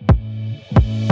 you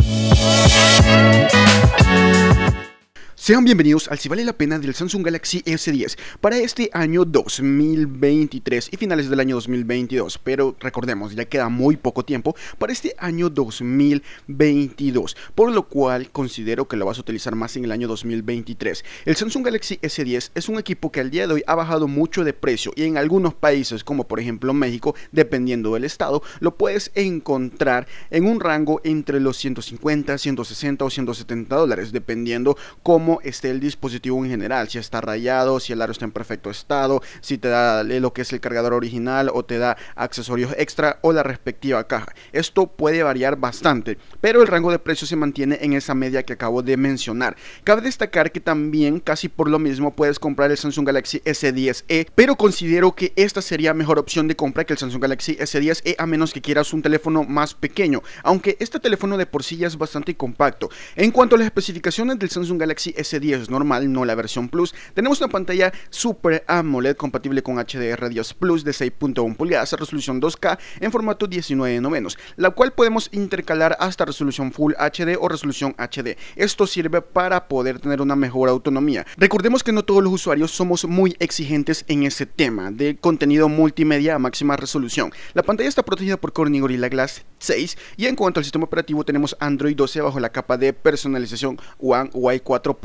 Sean bienvenidos al Si Vale la Pena del Samsung Galaxy S10 para este año 2023 y finales del año 2022, pero recordemos, ya queda muy poco tiempo para este año 2022, por lo cual considero que lo vas a utilizar más en el año 2023. El Samsung Galaxy S10 es un equipo que al día de hoy ha bajado mucho de precio y en algunos países, como por ejemplo México, dependiendo del estado, lo puedes encontrar en un rango entre los 150, 160 o 170 dólares, dependiendo cómo esté el dispositivo en general, si está rayado, si el aro está en perfecto estado, si te da lo que es el cargador original o te da accesorios extra o la respectiva caja. Esto puede variar bastante, pero el rango de precio se mantiene en esa media que acabo de mencionar. Cabe destacar que también casi por lo mismo puedes comprar el Samsung Galaxy S10e, pero considero que esta sería mejor opción de compra que el Samsung Galaxy S10e a menos que quieras un teléfono más pequeño, aunque este teléfono de por sí ya es bastante compacto. En cuanto a las especificaciones del Samsung Galaxy S S10 normal, no la versión Plus, tenemos una pantalla Super AMOLED compatible con HDR10 Plus de 6.1 pulgadas, resolución 2K en formato 19 novenos, la cual podemos intercalar hasta resolución Full HD o resolución HD. Esto sirve para poder tener una mejor autonomía. Recordemos que no todos los usuarios somos muy exigentes en ese tema de contenido multimedia a máxima resolución. La pantalla está protegida por Corning Gorilla Glass 6 y en cuanto al sistema operativo tenemos Android 12 bajo la capa de personalización One UI 4.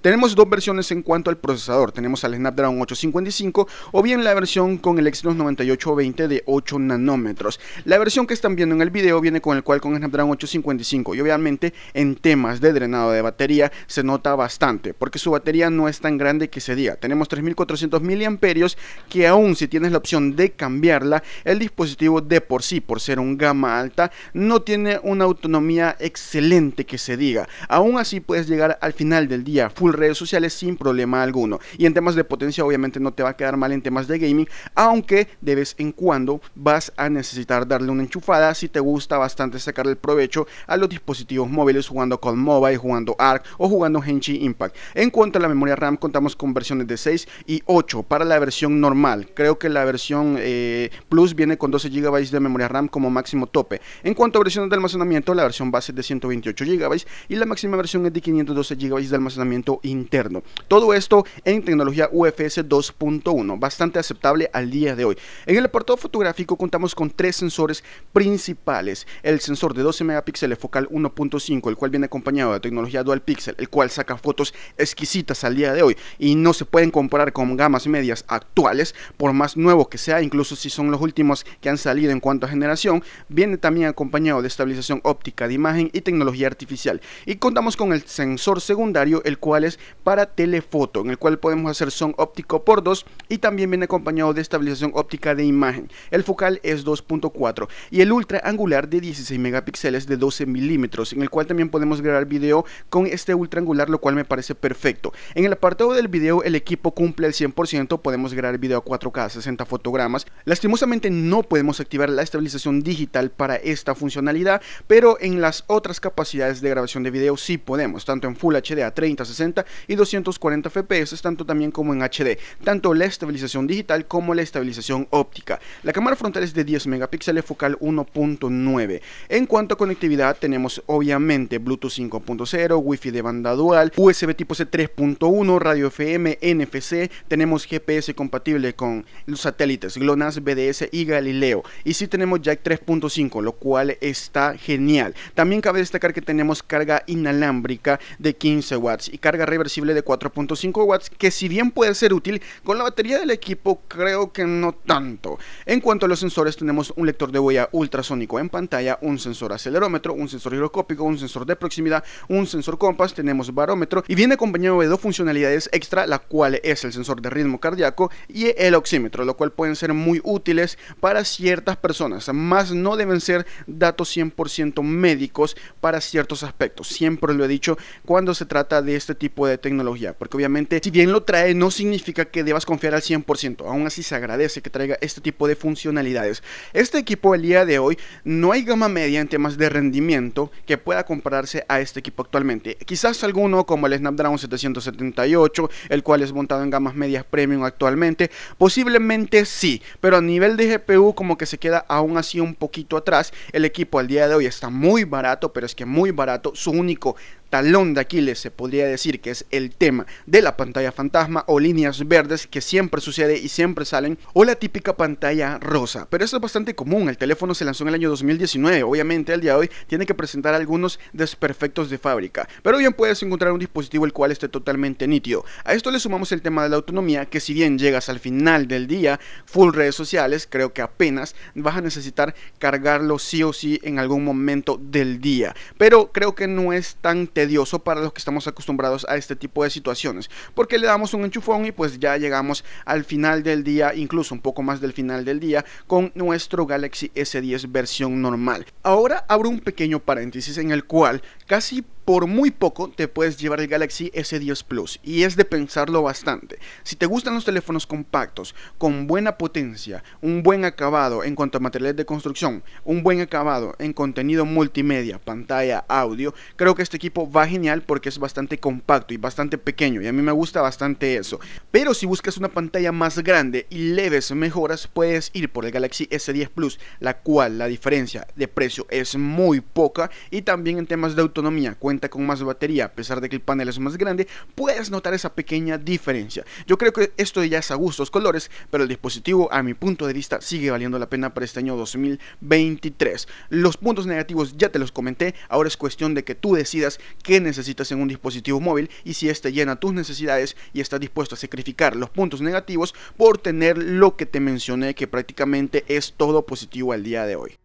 Tenemos dos versiones en cuanto al procesador. Tenemos al Snapdragon 855 o bien la versión con el Exynos 9820 de 8 nanómetros. La versión que están viendo en el video viene con el cual con Snapdragon 855 y obviamente en temas de drenado de batería se nota bastante porque su batería no es tan grande que se diga. Tenemos 3400 miliamperios que aún si tienes la opción de cambiarla, el dispositivo de por sí, por ser un gama alta, no tiene una autonomía excelente que se diga. Aún así puedes llegar al final del día full redes sociales sin problema alguno. Y en temas de potencia obviamente no te va a quedar mal en temas de gaming, aunque de vez en cuando vas a necesitar darle una enchufada si te gusta bastante sacar el provecho a los dispositivos móviles jugando con Mobile, jugando Arc o jugando Genshin Impact. En cuanto a la memoria RAM contamos con versiones de 6 y 8 para la versión normal. Creo que la versión eh, Plus viene con 12 GB de memoria RAM como máximo tope. En cuanto a versiones de almacenamiento, la versión base es de 128 GB y la máxima versión es de 512 GB de almacenamiento interno. Todo esto en tecnología UFS 2.1, bastante aceptable al día de hoy. En el apartado fotográfico contamos con tres sensores principales. El sensor de 12 megapíxeles focal 1.5, el cual viene acompañado de tecnología dual pixel, el cual saca fotos exquisitas al día de hoy y no se pueden comparar con gamas medias actuales, por más nuevo que sea, incluso si son los últimos que han salido en cuanto a generación, viene también acompañado de estabilización óptica de imagen y tecnología artificial. Y contamos con el sensor segundo el cual es para telefoto, en el cual podemos hacer son óptico por dos y también viene acompañado de estabilización óptica de imagen. El focal es 2.4 y el ultra angular de 16 megapíxeles de 12 milímetros, en el cual también podemos grabar video con este ultra angular, lo cual me parece perfecto. En el apartado del video, el equipo cumple el 100%, podemos grabar video a 4K, 60 fotogramas. Lastimosamente no podemos activar la estabilización digital para esta funcionalidad, pero en las otras capacidades de grabación de video sí podemos, tanto en Full HD a 30, 60 y 240 FPS, tanto también como en HD, tanto la estabilización digital como la estabilización óptica. La cámara frontal es de 10 megapíxeles focal 1.9. En cuanto a conectividad, tenemos obviamente Bluetooth 5.0, Wi-Fi de banda dual, USB tipo C 3.1, radio FM, NFC, tenemos GPS compatible con los satélites GLONASS, BDS y Galileo. Y si tenemos jack 3.5, lo cual está genial. También cabe destacar que tenemos carga inalámbrica de 15 watts y carga reversible de 4.5 watts que si bien puede ser útil con la batería del equipo creo que no tanto. En cuanto a los sensores tenemos un lector de huella ultrasónico en pantalla, un sensor acelerómetro, un sensor giroscópico, un sensor de proximidad, un sensor compás, tenemos barómetro y viene acompañado de dos funcionalidades extra, la cual es el sensor de ritmo cardíaco y el oxímetro, lo cual pueden ser muy útiles para ciertas personas, más no deben ser datos 100% médicos para ciertos aspectos. Siempre lo he dicho cuando se trata de este tipo de tecnología, porque obviamente si bien lo trae no significa que debas confiar al 100%, aún así se agradece que traiga este tipo de funcionalidades. Este equipo el día de hoy no hay gama media en temas de rendimiento que pueda compararse a este equipo actualmente. Quizás alguno como el Snapdragon 778, el cual es montado en gamas medias premium actualmente, posiblemente sí, pero a nivel de GPU como que se queda aún así un poquito atrás. El equipo al día de hoy está muy barato, pero es que muy barato, su único talón de Aquiles, se podría decir, que es el tema de la pantalla fantasma o líneas verdes que siempre sucede y siempre salen, o la típica pantalla rosa. Pero eso es bastante común, el teléfono se lanzó en el año 2019, obviamente al día de hoy tiene que presentar algunos desperfectos de fábrica, pero bien puedes encontrar un dispositivo el cual esté totalmente nítido. A esto le sumamos el tema de la autonomía, que si bien llegas al final del día, full redes sociales, creo que apenas vas a necesitar cargarlo sí o sí en algún momento del día, pero creo que no es tan tedioso para los que estamos acostumbrados a este tipo de situaciones, porque le damos un enchufón y pues ya llegamos al final del día, incluso un poco más del final del día, con nuestro Galaxy S10 versión normal. Ahora abro un pequeño paréntesis en el cual casi por muy poco te puedes llevar el Galaxy S10 Plus y es de pensarlo bastante. Si te gustan los teléfonos compactos, con buena potencia, un buen acabado en cuanto a materiales de construcción, un buen acabado en contenido multimedia, pantalla, audio, creo que este equipo va genial porque es bastante compacto y bastante pequeño y a mí me gusta bastante eso. Pero si buscas una pantalla más grande y leves mejoras, puedes ir por el Galaxy S10 Plus, la cual la diferencia de precio es muy poca y también en temas de autonomía cuenta con más batería, a pesar de que el panel es más grande, puedes notar esa pequeña diferencia. Yo creo que esto ya es a gustos colores, pero el dispositivo a mi punto de vista sigue valiendo la pena para este año 2023. Los puntos negativos ya te los comenté, ahora es cuestión de que tú decidas qué necesitas en un dispositivo móvil y si este llena tus necesidades y estás dispuesto a sacrificar los puntos negativos por tener lo que te mencioné que prácticamente es todo positivo al día de hoy.